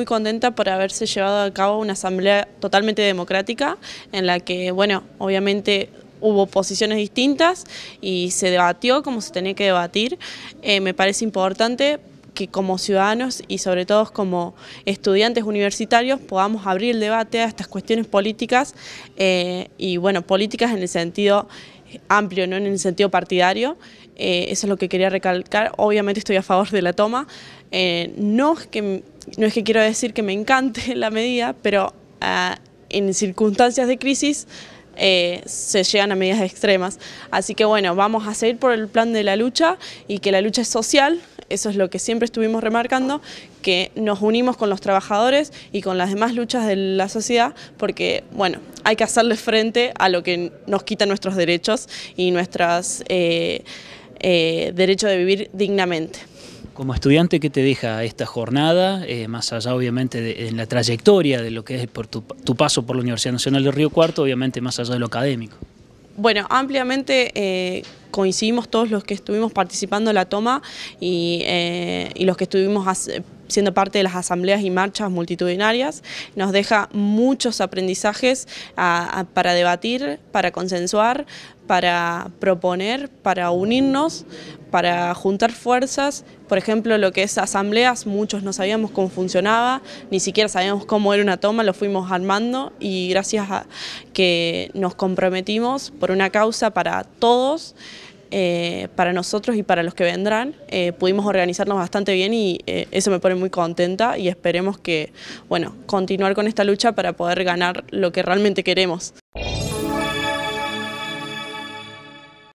muy contenta por haberse llevado a cabo una asamblea totalmente democrática en la que, bueno, obviamente hubo posiciones distintas y se debatió como se tenía que debatir. Eh, me parece importante que como ciudadanos y sobre todo como estudiantes universitarios podamos abrir el debate a estas cuestiones políticas eh, y bueno, políticas en el sentido amplio ¿no? en el sentido partidario, eh, eso es lo que quería recalcar, obviamente estoy a favor de la toma, eh, no, es que, no es que quiero decir que me encante la medida, pero ah, en circunstancias de crisis eh, se llegan a medidas extremas. Así que bueno, vamos a seguir por el plan de la lucha y que la lucha es social, eso es lo que siempre estuvimos remarcando, que nos unimos con los trabajadores y con las demás luchas de la sociedad, porque, bueno, hay que hacerle frente a lo que nos quita nuestros derechos y nuestro eh, eh, derecho de vivir dignamente. Como estudiante, ¿qué te deja esta jornada? Eh, más allá, obviamente, de, en la trayectoria de lo que es por tu, tu, paso por la Universidad Nacional de Río Cuarto, obviamente más allá de lo académico. Bueno, ampliamente coincidimos todos los que estuvimos participando en la toma y, eh, y los que estuvimos siendo parte de las asambleas y marchas multitudinarias, nos deja muchos aprendizajes para debatir, para consensuar, para proponer, para unirnos, para juntar fuerzas. Por ejemplo, lo que es asambleas, muchos no sabíamos cómo funcionaba, ni siquiera sabíamos cómo era una toma, lo fuimos armando y gracias a que nos comprometimos por una causa para todos, eh, para nosotros y para los que vendrán. Eh, pudimos organizarnos bastante bien y eh, eso me pone muy contenta y esperemos que, bueno, continuar con esta lucha para poder ganar lo que realmente queremos.